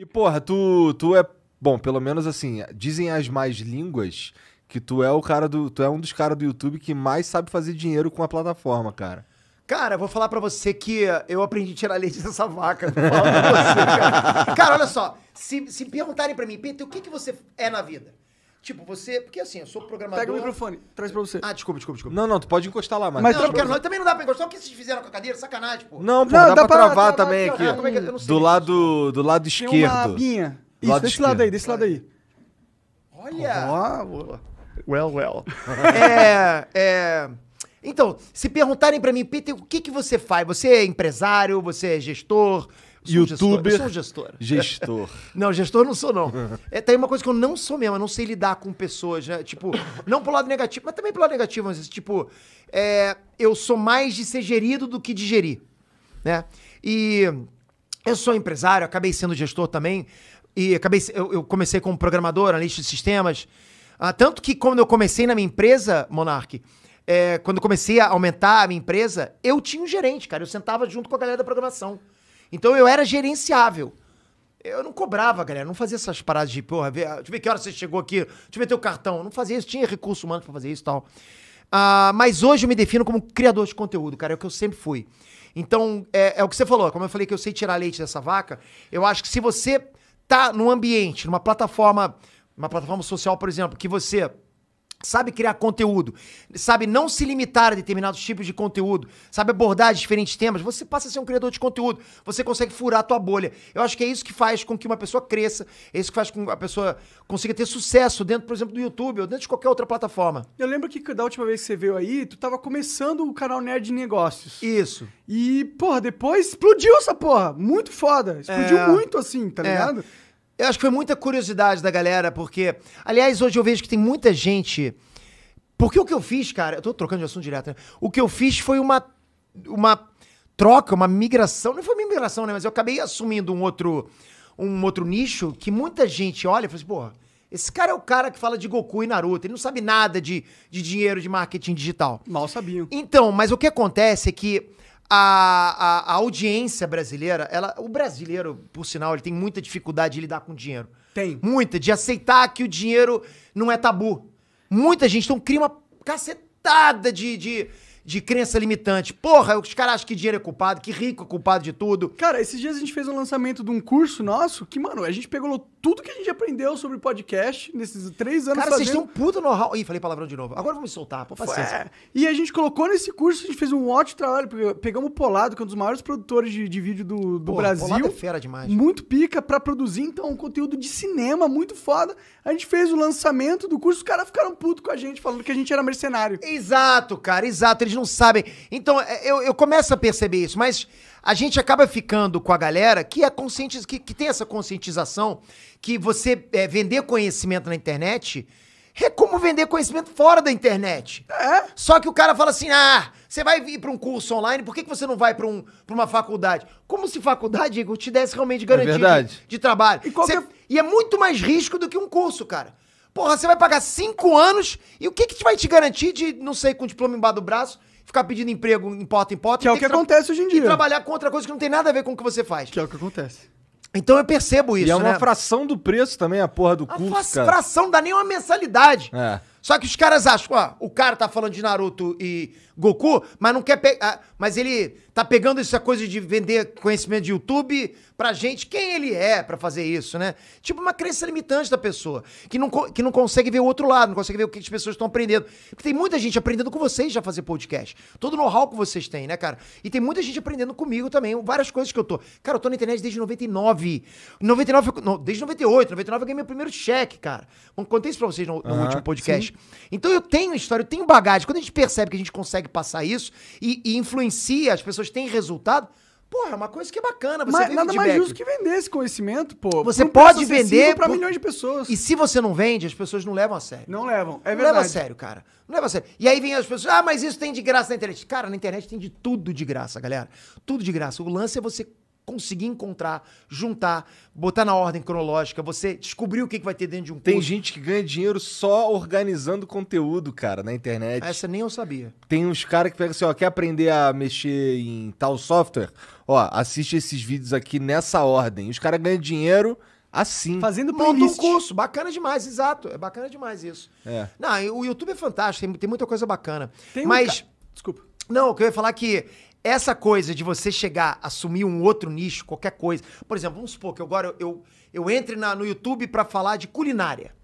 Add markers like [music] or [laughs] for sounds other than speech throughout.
E porra, tu, tu é. Bom, pelo menos assim, dizem as mais línguas que tu é o cara do. Tu é um dos caras do YouTube que mais sabe fazer dinheiro com a plataforma, cara. Cara, vou falar para você que eu aprendi a tirar leite [laughs] dessa vaca. pra você, cara. cara, olha só. Se, se perguntarem para mim, Peter, o que, que você é na vida? Tipo, você. Porque assim, eu sou programador. Pega o microfone, traz pra você. Ah, desculpa, desculpa, desculpa. Não, não, tu pode encostar lá, mas. Mas não, quero, não, também não dá pra encostar. O que vocês fizeram com a cadeira? Sacanagem, pô. Não, pô, não, dá, dá pra travar dá também pra... aqui. Ah, como é que é? Eu não sei. Do lado, do lado esquerdo. Tem uma abinha. Isso, lado desse esquerdo. lado aí, desse lado aí. Olha! Oh, well, well. [laughs] é. É. Então, se perguntarem para mim, Peter, o que, que você faz? Você é empresário, você é gestor, YouTube, gestor. Eu sou gestor. Gestor. [laughs] não, gestor não sou, não. É, tem uma coisa que eu não sou mesmo, eu não sei lidar com pessoas, né? Tipo, não pro lado negativo, mas também pro lado negativo, mas tipo, é, eu sou mais de ser gerido do que de gerir, né? E eu sou empresário, acabei sendo gestor também, e acabei, eu, eu comecei como programador, analista de sistemas, ah, tanto que quando eu comecei na minha empresa, Monark, é, quando eu comecei a aumentar a minha empresa, eu tinha um gerente, cara. Eu sentava junto com a galera da programação. Então eu era gerenciável. Eu não cobrava, galera. Não fazia essas paradas de, porra, ver, deixa eu ver que hora você chegou aqui, deixa eu ver teu cartão. Eu não fazia isso, tinha recurso humano pra fazer isso e tal. Ah, mas hoje eu me defino como criador de conteúdo, cara. É o que eu sempre fui. Então, é, é o que você falou. Como eu falei que eu sei tirar leite dessa vaca, eu acho que se você tá num ambiente, numa plataforma, uma plataforma social, por exemplo, que você sabe criar conteúdo, sabe não se limitar a determinados tipos de conteúdo, sabe abordar diferentes temas, você passa a ser um criador de conteúdo, você consegue furar a tua bolha. Eu acho que é isso que faz com que uma pessoa cresça, é isso que faz com que a pessoa consiga ter sucesso dentro, por exemplo, do YouTube ou dentro de qualquer outra plataforma. Eu lembro que da última vez que você veio aí, tu tava começando o canal Nerd Negócios. Isso. E, porra, depois explodiu essa porra, muito foda, explodiu é... muito assim, tá é... ligado? Eu acho que foi muita curiosidade da galera, porque. Aliás, hoje eu vejo que tem muita gente. Porque o que eu fiz, cara. Eu tô trocando de assunto direto, né? O que eu fiz foi uma. Uma troca, uma migração. Não foi uma migração, né? Mas eu acabei assumindo um outro. Um outro nicho que muita gente olha e fala assim, porra. Esse cara é o cara que fala de Goku e Naruto. Ele não sabe nada de, de dinheiro, de marketing digital. Mal sabia. Então, mas o que acontece é que a, a, a, audiência brasileira, ela, o brasileiro, por sinal, ele tem muita dificuldade de lidar com dinheiro. Tem. Muita, de aceitar que o dinheiro não é tabu. Muita gente, então cria uma cacetada de, de de crença limitante. Porra, os caras acham que dinheiro é culpado, que rico é culpado de tudo. Cara, esses dias a gente fez um lançamento de um curso nosso que, mano, a gente pegou tudo que a gente aprendeu sobre podcast nesses três anos Cara, fazendo. vocês têm um puto know-how. Ih, falei palavrão de novo. Agora vamos soltar, pô, paciência. É. E a gente colocou nesse curso, a gente fez um ótimo trabalho. Pegamos o Polado, que é um dos maiores produtores de, de vídeo do, do pô, Brasil. Polado é fera demais. Muito pica pra produzir, então, um conteúdo de cinema muito foda. A gente fez o lançamento do curso, os caras ficaram puto com a gente, falando que a gente era mercenário. Exato, cara, exato. Eles eles não sabem. Então, é, eu, eu começo a perceber isso, mas a gente acaba ficando com a galera que é consciente, que, que tem essa conscientização que você é, vender conhecimento na internet é como vender conhecimento fora da internet. É? Só que o cara fala assim: ah, você vai vir para um curso online, por que, que você não vai para um, uma faculdade? Como se faculdade, Igor, te desse realmente é garantia é de, de, trabalho. E, qualquer... É e é muito mais risco do que um curso, cara. Porra, você vai pagar cinco anos e o que que vai te garantir de, não sei, com o diploma embaixo do braço, ficar pedindo emprego em porta em porta? Que é o que acontece hoje em dia. E trabalhar com outra coisa que não tem nada a ver com o que você faz. Que é o que acontece. Então eu percebo isso, E é uma né? fração do preço também, a porra do curso, cara. fração, não dá nem uma mensalidade. É. Só que os caras acham, ó, o cara tá falando de Naruto e Goku, mas não quer pegar. Ah, mas ele tá pegando essa coisa de vender conhecimento de YouTube pra gente, quem ele é para fazer isso, né? Tipo uma crença limitante da pessoa, que não, que não consegue ver o outro lado, não consegue ver o que as pessoas estão aprendendo. Porque tem muita gente aprendendo com vocês já fazer podcast. Todo o know-how que vocês têm, né, cara? E tem muita gente aprendendo comigo também, várias coisas que eu tô. Cara, eu tô na internet desde 99. 99, não, desde 98. 99 eu ganhei meu primeiro cheque, cara. Contei isso pra vocês no, no uhum, último podcast. Sim. Então eu tenho história, eu tenho bagagem. Quando a gente percebe que a gente consegue passar isso e, e influencia, as pessoas têm resultado, Porra, é uma coisa que é bacana. Você Mas, nada mais justo que vender esse conhecimento, pô. Você pode vender para por... milhões de pessoas. E se você não vende, as pessoas não levam a sério. Não levam, é verdade. Não leva a sério, cara. Não leva a sério. E aí vem as pessoas, ah, mas isso tem de graça na internet. Cara, na internet tem de tudo de graça, galera. Tudo de graça. O lance é você conseguir encontrar, juntar, botar na ordem cronológica, você descobrir o que, que vai ter dentro de um Tem gente que ganha dinheiro só organizando conteúdo, cara, na internet. Essa nem eu sabia. Tem uns caras que pegam assim, ó, quer aprender a mexer em tal software? Ó, assiste esses vídeos aqui nessa ordem. Os caras ganham dinheiro assim. Fazendo playlist. Monta um curso, bacana demais, exato. É bacana demais isso. É. Não, o YouTube é fantástico, tem, tem muita coisa bacana. Tem Mas... Um ca... Desculpa. Não, o que eu ia falar é que essa coisa de você chegar, assumir um outro nicho, qualquer coisa. Por exemplo, vamos supor que agora eu, eu, eu entre na, no YouTube para falar de culinária.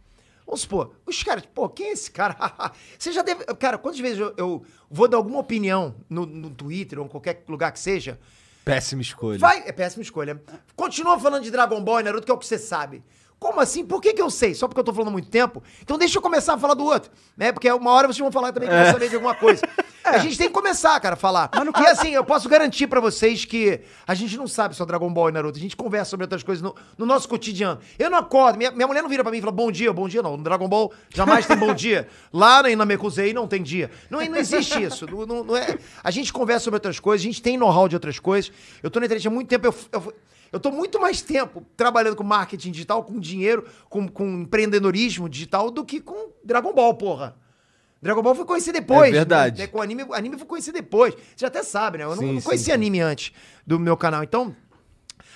Vamos supor, os caras, pô, quem é esse cara? [laughs] você já deve. Cara, quantas vezes eu, eu vou dar alguma opinião no, no Twitter ou em qualquer lugar que seja? Péssima escolha. Vai, é péssima escolha. Continua falando de Dragon Ball e Naruto, que é o que você sabe. Como assim? Por que, que eu sei? Só porque eu tô falando muito tempo? Então deixa eu começar a falar do outro, né? Porque uma hora vocês vão falar também que eu é. saber de alguma coisa. [laughs] É. A gente tem que começar, cara, a falar. Mas no... E assim, eu posso garantir para vocês que a gente não sabe só Dragon Ball e Naruto. A gente conversa sobre outras coisas no, no nosso cotidiano. Eu não acordo, minha, minha mulher não vira para mim e fala bom dia, bom dia não. No Dragon Ball jamais tem bom dia. [laughs] Lá na Inamekusei não tem dia. Não, não existe isso. Não, não, é. A gente conversa sobre outras coisas, a gente tem know-how de outras coisas. Eu tô na internet há muito tempo, eu, eu eu estou muito mais tempo trabalhando com marketing digital, com dinheiro, com, com empreendedorismo digital do que com Dragon Ball, porra. Dragon Ball foi conhecer depois. É verdade. Né? Com anime, anime foi conhecer depois. Você já até sabe, né? Eu sim, não, não conhecia anime antes do meu canal. Então,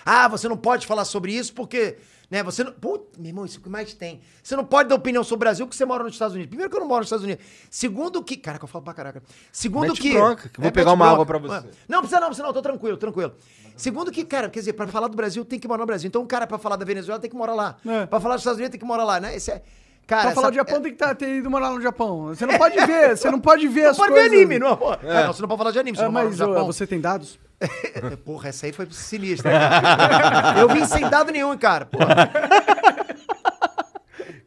ah, você não pode falar sobre isso porque né? Você não. Puta, meu irmão, isso é o que mais tem. Você não pode dar opinião sobre o Brasil porque você mora nos Estados Unidos. Primeiro que eu não moro nos Estados Unidos. Segundo que. Caraca, eu falo pra caraca. Segundo mete que. Bronca, que eu vou é, pegar uma bronca. água pra você. É. Não, precisa não, precisa não, tô tranquilo, tranquilo. Segundo que, cara, quer dizer, pra falar do Brasil tem que morar no Brasil. Então, um cara, pra falar da Venezuela, tem que morar lá. É. Pra falar dos Estados Unidos, tem que morar lá, né? Esse é. Cara, pra falar essa... do Japão, é tem que tá, ter ido morar no Japão. Você não pode [laughs] ver, você não pode ver não as pode coisas. Não pode ver anime, não, amor. É. não, você não pode falar de anime, você é, não mora no Japão. Você tem dados? É, porra, essa aí foi sinistra. eu vim sem dado nenhum, cara. Porra.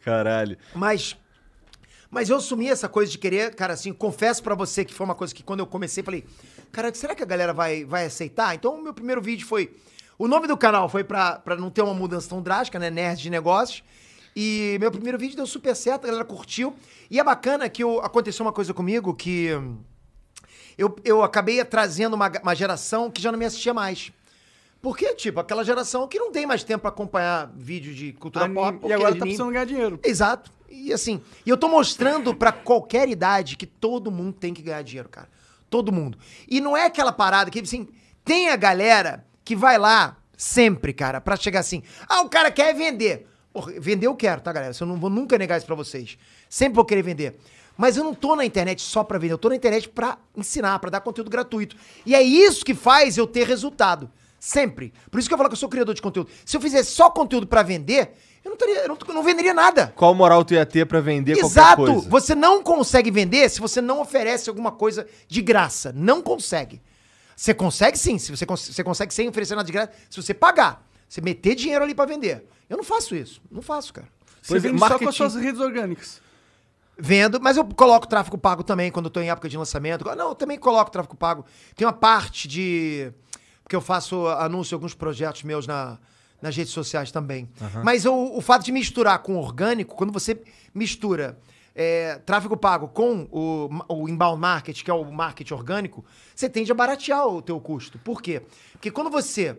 Caralho. Mas, mas eu assumi essa coisa de querer, cara, assim, confesso para você que foi uma coisa que quando eu comecei, falei, cara, será que a galera vai, vai aceitar? Então, o meu primeiro vídeo foi. O nome do canal foi para não ter uma mudança tão drástica, né? Nerd de Negócios. E meu primeiro vídeo deu super certo, a galera curtiu. E é bacana que eu, aconteceu uma coisa comigo que eu, eu acabei trazendo uma, uma geração que já não me assistia mais. Porque, tipo, aquela geração que não tem mais tempo para acompanhar vídeo de cultura Anime. pop. E agora tá precisando ganhar dinheiro. Exato. E assim, e eu tô mostrando para qualquer idade que todo mundo tem que ganhar dinheiro, cara. Todo mundo. E não é aquela parada que, assim, tem a galera que vai lá sempre, cara, para chegar assim. Ah, o cara quer vender. Porra, vender eu quero, tá, galera? Eu não vou nunca negar isso pra vocês. Sempre vou querer vender. Mas eu não tô na internet só para vender, eu tô na internet para ensinar, para dar conteúdo gratuito. E é isso que faz eu ter resultado. Sempre. Por isso que eu falo que eu sou criador de conteúdo. Se eu fizesse só conteúdo para vender, eu não, teria, eu não, eu não, venderia nada. Qual moral tu ia ter para vender Exato. qualquer coisa? Você não consegue vender se você não oferece alguma coisa de graça. Não consegue. Você consegue sim, se você, cons você consegue sem oferecer nada de graça, se você pagar. Você meter dinheiro ali para vender. Eu não faço isso. Não faço, cara. Você pois é, vende marketing... só com as suas redes orgânicas. Vendo, mas eu coloco tráfego pago também quando eu tô em época de lançamento. Não, eu também coloco tráfego pago. Tem uma parte de. Porque eu faço anúncio alguns projetos meus na, nas redes sociais também. Uhum. Mas o fato de misturar com orgânico, quando você mistura é, tráfego pago com o, o inbound market, que é o marketing orgânico, você tende a baratear o teu custo. Por quê? Porque quando você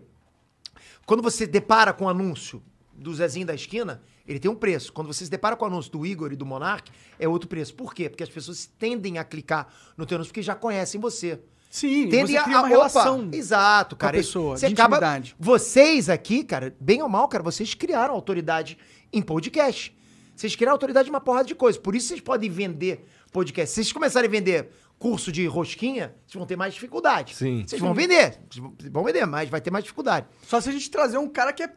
quando você depara com um anúncio do Zezinho da esquina, ele tem um preço. Quando você se depara com o anúncio do Igor e do Monark, é outro preço. Por quê? Porque as pessoas tendem a clicar no teu anúncio porque já conhecem você. Sim, tendem você cria a, uma opa, relação. Exato, cara. Com a pessoa, você acaba, intimidade. Vocês aqui, cara, bem ou mal, cara, vocês criaram autoridade em podcast. Vocês criaram autoridade em uma porrada de coisa. Por isso vocês podem vender podcast. Se vocês começarem a vender curso de rosquinha, vocês vão ter mais dificuldade. Sim. Vocês vão vender. vão vender, mas vai ter mais dificuldade. Só se a gente trazer um cara que é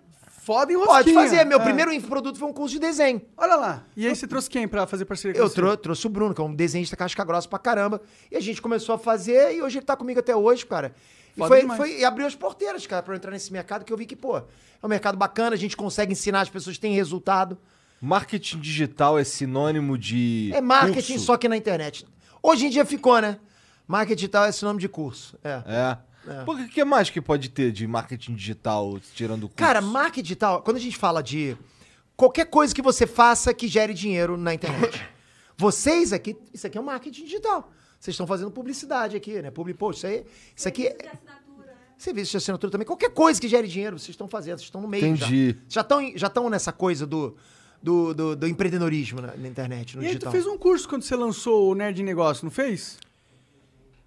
foda em rosquinha. Pode fazer. Meu é. primeiro produto foi um curso de desenho. Olha lá. E aí você trouxe quem pra fazer parceria com eu você? Eu trouxe o Bruno, que é um desenhista casca grossa pra caramba. E a gente começou a fazer e hoje ele tá comigo até hoje, cara. E, foi, foi, e abriu as porteiras, cara, pra eu entrar nesse mercado, que eu vi que, pô, é um mercado bacana, a gente consegue ensinar as pessoas, tem resultado. Marketing digital é sinônimo de. É marketing curso. só que na internet. Hoje em dia ficou, né? Marketing digital é sinônimo de curso. É. É. É. Porque o que é mais que pode ter de marketing digital, tirando o curso? Cara, marketing digital, quando a gente fala de qualquer coisa que você faça que gere dinheiro na internet. [coughs] Vocês aqui, isso aqui é um marketing digital. Vocês estão fazendo publicidade aqui, né? Public post, isso aí, isso aqui é... Né? Serviço de assinatura também. Qualquer coisa que gere dinheiro, vocês estão fazendo, vocês estão no meio Entendi. já. estão, já estão nessa coisa do, do, do, do empreendedorismo na, na, internet, no e digital. E tu fez um curso quando você lançou o Nerd Negócio, não fez?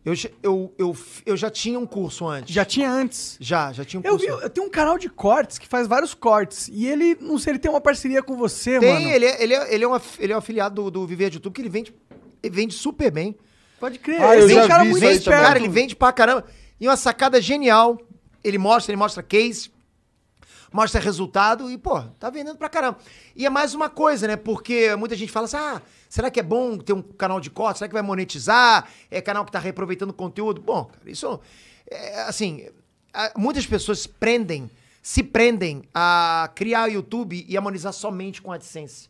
Eu, eu, eu, eu já tinha um curso antes. Já tinha antes? Já, já tinha um eu curso. Vi, eu tenho um canal de cortes que faz vários cortes. E ele, não sei, ele tem uma parceria com você, tem, mano. Tem, ele é, ele, é, ele, é um, ele é um afiliado do, do Viver de YouTube, que ele vende, ele vende super bem. Pode crer. Ah, ele vende, é cara, muito Cara, ele vende pra caramba. E uma sacada genial. Ele mostra, ele mostra case mostra resultado e, pô, tá vendendo pra caramba. E é mais uma coisa, né? Porque muita gente fala assim: ah, será que é bom ter um canal de corte? Será que vai monetizar? É canal que tá reaproveitando conteúdo? Bom, cara, isso. É, assim, muitas pessoas prendem, se prendem a criar YouTube e a monetizar somente com AdSense.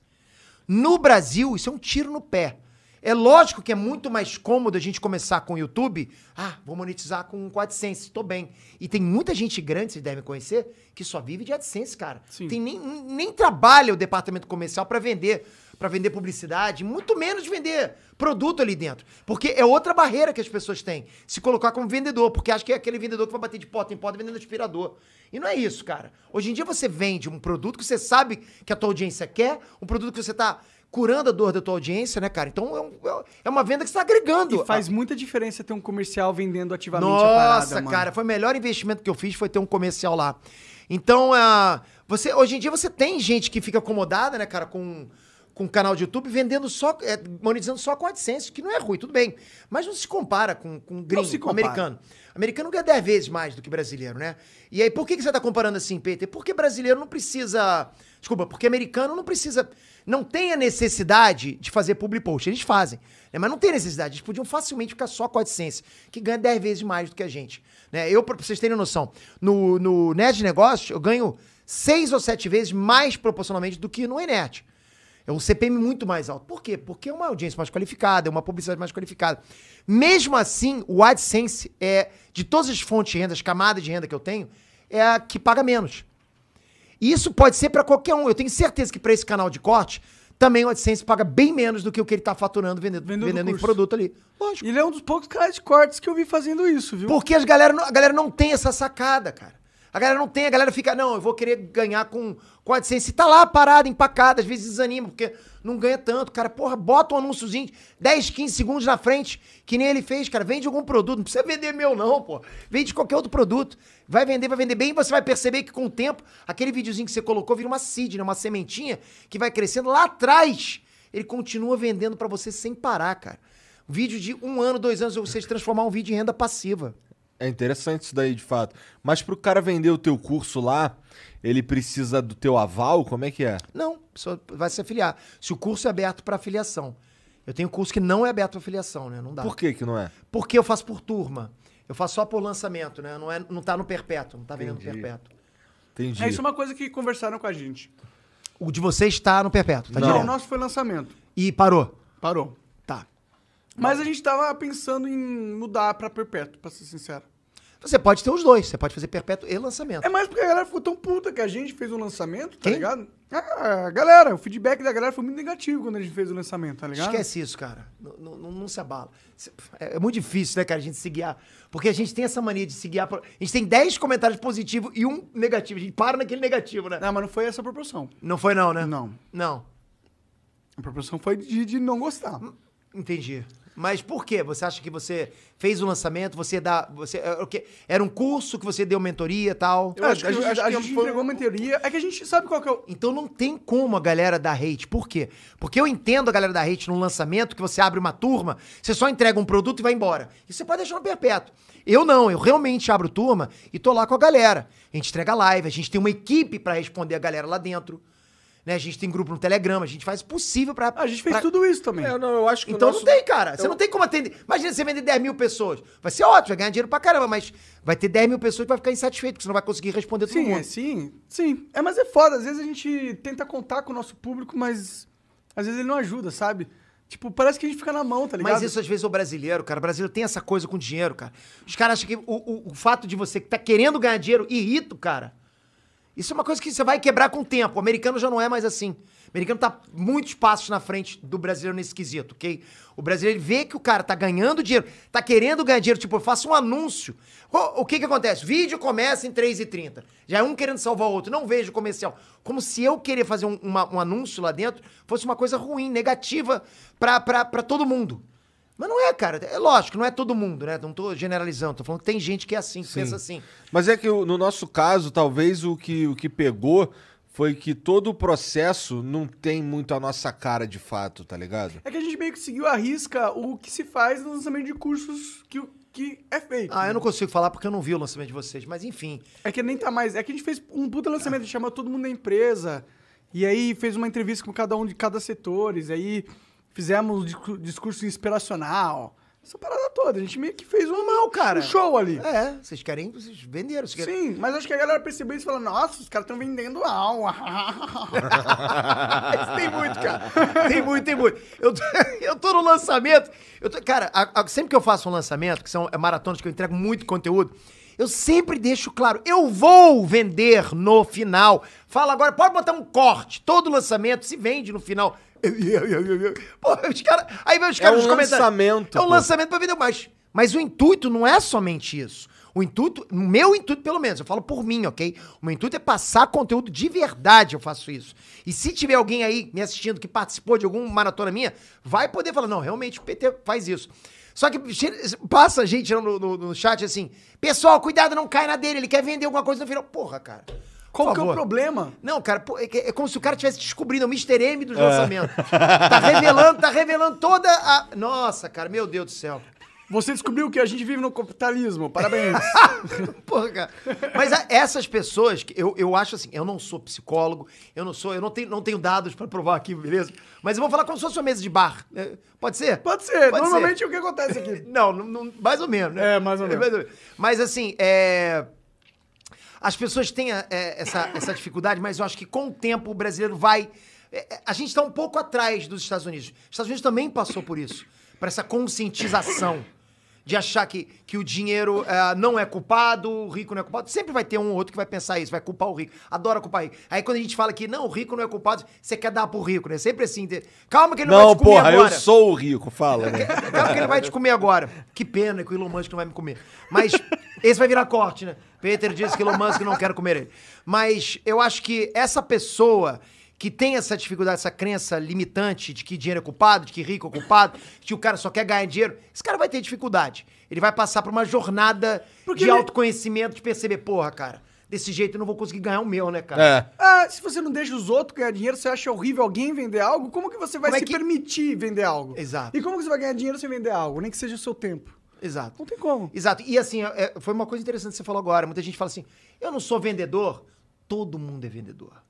No Brasil, isso é um tiro no pé. É lógico que é muito mais cômodo a gente começar com o YouTube. Ah, vou monetizar com, o AdSense, tô bem. E tem muita gente grande, vocês devem conhecer, que só vive de AdSense, cara. Sim. Tem nem, nem trabalha o departamento comercial para vender, para vender publicidade, muito menos vender produto ali dentro. Porque é outra barreira que as pessoas têm, se colocar como vendedor, porque acha que é aquele vendedor que vai bater de porta em porta vendendo aspirador. E não é isso, cara. Hoje em dia você vende um produto que você sabe que a tua audiência quer, um produto que você tá curando a dor da tua audiência, né, cara? Então é, um, é, é uma venda que está agregando. E faz a... muita diferença ter um comercial vendendo ativamente Nossa, a parada, Nossa, cara, foi o melhor investimento que eu fiz, foi ter um comercial lá. Então, uh, você, hoje em dia você tem gente que fica acomodada, né, cara, com com canal de YouTube vendendo só, é, monetizando só com AdSense, que não é ruim, tudo bem. Mas não se compara com, com gringo, americano. Americano ganha 10 vezes mais do que brasileiro, né? E aí, por que, que você está comparando assim, Peter? Porque brasileiro não precisa. Desculpa, porque americano não precisa. Não tem a necessidade de fazer public post. Eles fazem, né? mas não tem necessidade. Eles podiam facilmente ficar só com a AdSense, que ganha 10 vezes mais do que a gente. Né? Eu, para vocês terem noção, no, no Nerd Negócios, eu ganho 6 ou 7 vezes mais proporcionalmente do que no Enet. É um CPM muito mais alto. Por quê? Porque é uma audiência mais qualificada, é uma publicidade mais qualificada. Mesmo assim, o AdSense é de todas as fontes de renda, as camadas de renda que eu tenho, é a que paga menos. E isso pode ser para qualquer um. Eu tenho certeza que para esse canal de corte, também o AdSense paga bem menos do que o que ele está faturando vendendo, vendendo, vendendo em produto ali. Lógico. Ele é um dos poucos canais de cortes que eu vi fazendo isso, viu? Porque as galera, a galera não tem essa sacada, cara. A galera não tem, a galera fica, não, eu vou querer ganhar com, com a AdSense. E tá lá parada, empacada, às vezes desanima, porque não ganha tanto, cara. Porra, bota um anúnciozinho 10, 15 segundos na frente, que nem ele fez, cara. Vende algum produto, não precisa vender meu, não, pô. Vende qualquer outro produto. Vai vender, vai vender bem, e você vai perceber que com o tempo, aquele videozinho que você colocou vira uma seed, né? Uma sementinha que vai crescendo lá atrás. Ele continua vendendo para você sem parar, cara. Vídeo de um ano, dois anos, você transformar um vídeo em renda passiva. É interessante isso daí, de fato. Mas para o cara vender o teu curso lá, ele precisa do teu aval? Como é que é? Não, só vai se afiliar. Se o curso é aberto para afiliação. Eu tenho curso que não é aberto para afiliação, né? Não dá. Por que que não é? Porque eu faço por turma. Eu faço só por lançamento, né? Não, é, não tá no perpétuo, não tá vendendo perpétuo. Entendi. É isso é uma coisa que conversaram com a gente. O de vocês está no perpétuo, tá Não, direto. o nosso foi lançamento. E parou? Parou. Tá. Mas, a gente tava pensando em mudar para perpétuo, para ser sincero. Você pode ter os dois. Você pode fazer perpétuo e lançamento. É mais porque a galera ficou tão puta que a gente fez um lançamento, tá Quem? ligado? Ah, a, galera, o feedback da galera foi muito negativo quando a gente fez o lançamento, tá ligado? Esquece isso, cara. Não, não, não se abala. É, é, muito difícil, né, cara, a gente se guiar. Porque a gente tem essa mania de se guiar. A gente tem 10 comentários positivos e um negativo. A gente para naquele negativo, né? Não, mas não foi essa proporção. Não foi, não, né? Não. Não. A proporção foi de, de não gostar. Hum, entendi. Mas por quê? Você acha que você fez o lançamento, você dá. Você, é, era um curso que você deu mentoria e tal? Eu acho que, a, é, gente, a, a gente foi... entregou mentoria. É que a gente sabe qual que é o. Então não tem como a galera dar hate. Por quê? Porque eu entendo a galera dar hate num lançamento que você abre uma turma, você só entrega um produto e vai embora. Isso você pode deixar no perpétuo. Eu não, eu realmente abro turma e tô lá com a galera. A gente entrega live, a gente tem uma equipe para responder a galera lá dentro. Né? A gente tem grupo no Telegram, a gente faz o possível pra. A gente fez pra... tudo isso também. É, não, eu acho que então nosso... não tem, cara. Eu... Você não tem como atender. Imagina você vender 10 mil pessoas. Vai ser ótimo, vai ganhar dinheiro pra caramba, mas vai ter 10 mil pessoas que vai ficar insatisfeito, porque você não vai conseguir responder sim, todo mundo. sim, sim. É, mas é foda. Às vezes a gente tenta contar com o nosso público, mas às vezes ele não ajuda, sabe? Tipo, parece que a gente fica na mão, tá ligado? Mas isso às vezes é o brasileiro, cara. O brasileiro tem essa coisa com dinheiro, cara. Os caras acham que o, o, o fato de você que tá querendo ganhar dinheiro irrita, cara. Isso é uma coisa que você vai quebrar com o tempo. O americano já não é mais assim. O americano está muitos passos na frente do brasileiro nesse quesito, ok? O brasileiro vê que o cara tá ganhando dinheiro, tá querendo ganhar dinheiro, tipo, eu faço um anúncio. O, o que que acontece? Vídeo começa em 3h30. Já é um querendo salvar o outro, não vejo comercial. Como se eu querer fazer um, uma, um anúncio lá dentro fosse uma coisa ruim, negativa para todo mundo. Mas não é, cara. É lógico, não é todo mundo, né? Não tô generalizando, tô falando que tem gente que é assim, que Sim. pensa assim. Mas é que no nosso caso, talvez o que, o que pegou foi que todo o processo não tem muito a nossa cara de fato, tá ligado? É que a gente meio que seguiu a risca o que se faz no lançamento de cursos que, que é feito. Ah, eu não consigo falar porque eu não vi o lançamento de vocês, mas enfim. É que nem tá mais. É que a gente fez um puta lançamento, a ah. gente chamou todo mundo da empresa. E aí fez uma entrevista com cada um de cada setores. E aí Fizemos um discurso inspiracional. Essa parada toda. A gente meio que fez um mal, cara. Um show ali. É, vocês querem, vocês venderam. Vocês querem... Sim, mas acho que a galera percebeu isso e falou, nossa, os caras estão vendendo alma. [laughs] tem muito, cara. [laughs] Tem muito, tem muito. Eu tô, [laughs] eu tô no lançamento. Eu tô, cara, a, a, sempre que eu faço um lançamento, que são é maratonas que eu entrego muito conteúdo, eu sempre deixo claro, eu vou vender no final. Fala agora, pode botar um corte. Todo lançamento se vende no final. Pô, os cara... Aí vem os é caras é um Lançamento, é um pô. lançamento pra vender mais. Mas o intuito não é somente isso. O intuito, meu intuito pelo menos, eu falo por mim, ok? O meu intuito é passar conteúdo de verdade, eu faço isso. E se tiver alguém aí me assistindo que participou de alguma maratona minha, vai poder falar, não, realmente o PT faz isso. Só que passa gente no, no, no chat assim, pessoal, cuidado, não cai na dele, ele quer vender alguma coisa no final. Porra, cara. Qual que é o problema? Não, cara, pô, é, é como se o cara tivesse descobrindo é o Mr. M dos é. lançamentos. Tá revelando, tá revelando toda a. Nossa, cara, meu Deus do céu. Você descobriu que a gente vive no capitalismo. Parabéns. [laughs] Porra, cara. Mas a, essas pessoas, que eu, eu acho assim, eu não sou psicólogo, eu não sou, eu não tenho, não tenho dados para provar aqui, beleza? Mas eu vou falar como se fosse uma mesa de bar. Né? pode ser? Pode ser. Pode Normalmente ser. o que acontece aqui. não, não, mais ou menos, né? É, mais ou é, menos. É, mais ou menos. Mas assim, é. As pessoas têm é, essa, essa dificuldade, mas eu acho que com o tempo o brasileiro vai. Eh, a gente está um pouco atrás dos Estados Unidos. Os Estados Unidos também passou por isso para essa conscientização de achar que, que o dinheiro não é culpado, o rico não é culpado. Sempre vai ter um ou outro que vai pensar isso, vai culpar o rico. Adora culpar o rico. Aí quando a gente fala que não, o rico não é culpado, você quer dar pro rico, né? Sempre assim. Calma que ele não, não vai te comer agora. Não, porra, eu sou o rico, fala. Né? [laughs] Calma que ele vai te comer agora. Que pena que o Elon Musk não vai me comer. Mas esse vai virar corte, né? Peter disse que Elon Musk não quer comer ele. Mas eu acho que essa pessoa que tem essa dificuldade, essa crença limitante de que dinheiro é culpado, de que rico é culpado, de que o cara só quer ganhar dinheiro, esse cara vai ter dificuldade. Ele vai passar por uma jornada Porque de ele- autoconhecimento, de perceber, porra, cara, desse jeito eu não vou conseguir ganhar o meu, né, cara? É. Ah, se você não deixa os outros ganhar dinheiro, você acha horrível alguém vender algo, como que você vai Como é se que- permitir vender algo? Exato. E como que você vai ganhar dinheiro sem vender algo? Nem que seja o seu tempo. Exato. Não tem como. Exato. E assim, é, foi uma coisa interessante que você falou agora. Muita gente fala assim: eu não sou vendedor. Todo mundo é vendedor.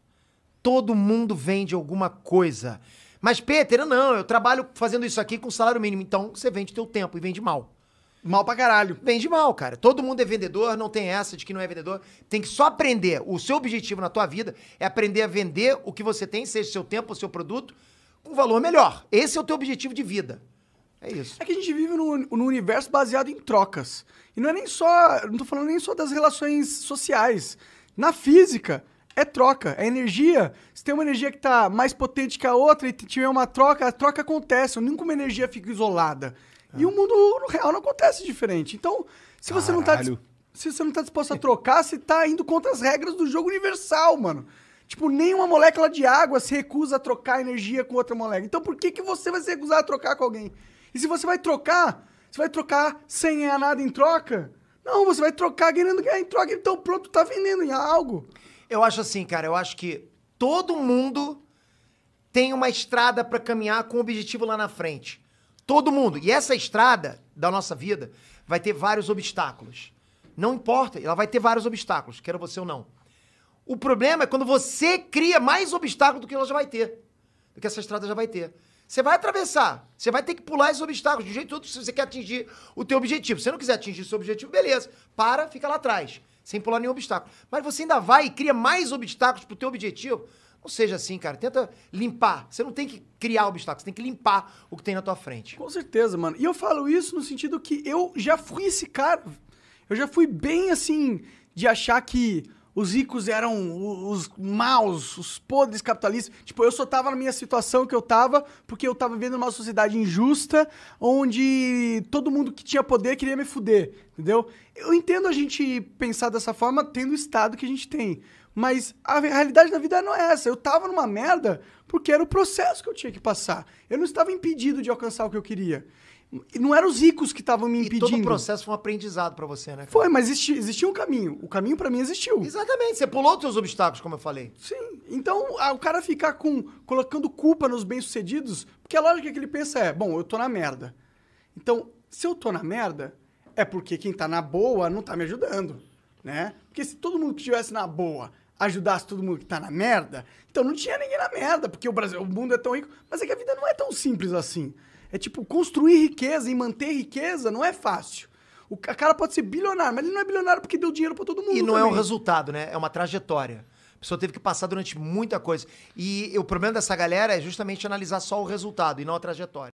Todo mundo vende alguma coisa. Mas, Peter, não, eu trabalho fazendo isso aqui com salário mínimo. Então, você vende teu tempo e vende mal. Mal pra caralho. Vende mal, cara. Todo mundo é vendedor, não tem essa de que não é vendedor. Tem que só aprender. O seu objetivo na tua vida é aprender a vender o que você tem, seja seu tempo ou seu produto, com um valor melhor. Esse é o teu objetivo de vida. É isso. É que a gente vive num, universo baseado em trocas. E não é nem só. Não tô falando nem só das relações sociais. Na física, é troca, é energia. Se tem uma energia que está mais potente que a outra e tiver uma troca, a troca acontece. Nenhuma energia fica isolada. É. E o mundo real não acontece diferente. Então, se Caralho. você não está Se você não tá disposto a trocar, você está indo contra as regras do jogo universal, mano. Tipo, nenhuma molécula de água se recusa a trocar energia com outra molécula. Então, por que, que você vai se recusar a trocar com alguém? E se você vai trocar, você vai trocar sem ganhar nada em troca? Não, você vai trocar querendo ganhar em troca, então pronto, tá vendendo em algo. Eu acho assim, cara, eu acho que todo mundo tem uma estrada para caminhar com um objetivo lá na frente. Todo mundo. E essa estrada da nossa vida vai ter vários obstáculos. Não importa, ela vai ter vários obstáculos, quer você ou não. O problema é quando você cria mais obstáculos do que ela já vai ter. Do que essa estrada já vai ter. Você vai atravessar. Você vai ter que pular esses obstáculos de um jeito ou outro se você quer atingir o teu objetivo. Se você não quiser atingir seu objetivo, beleza. Para, fica lá atrás, sem pular nenhum obstáculo. Mas você ainda vai e cria mais obstáculos pro teu objetivo. Não seja assim, cara. Tenta limpar. Você não tem que criar obstáculos, você tem que limpar o que tem na tua frente. Com certeza, mano. E eu falo isso no sentido que eu já fui esse cara. Eu já fui bem assim de achar que os ricos eram os maus, os podres capitalistas. Tipo, eu só tava na minha situação que eu tava, porque eu tava vivendo numa sociedade injusta, onde todo mundo que tinha poder queria me fuder, entendeu? Eu entendo a gente pensar dessa forma tendo o estado que a gente tem. Mas a realidade da vida não é essa. Eu tava numa merda porque era o processo que eu tinha que passar. Eu não estava impedido de alcançar o que eu queria. Não eram os ricos que estavam me impedindo. E todo o processo foi um aprendizado para você, né? Cara? Foi, mas existia um caminho. O caminho para mim existiu. Exatamente. Você pulou os seus obstáculos, como eu falei. Sim. Então, o cara ficar com colocando culpa nos bem-sucedidos, porque a lógica que ele pensa é, bom, eu tô na merda. Então, se eu tô na merda, é porque quem tá na boa não tá me ajudando, né? Porque se todo mundo que estivesse na boa ajudasse todo mundo que tá na merda, então não tinha ninguém na merda, porque o Brasil, o mundo é tão rico, mas é que a vida não é tão simples assim. É tipo, construir riqueza e manter riqueza não é fácil. O cara pode ser bilionário, mas ele não é bilionário porque deu dinheiro para todo mundo. E não também. é um resultado, né? É uma trajetória. A pessoa teve que passar durante muita coisa. E o problema dessa galera é justamente analisar só o resultado e não a trajetória.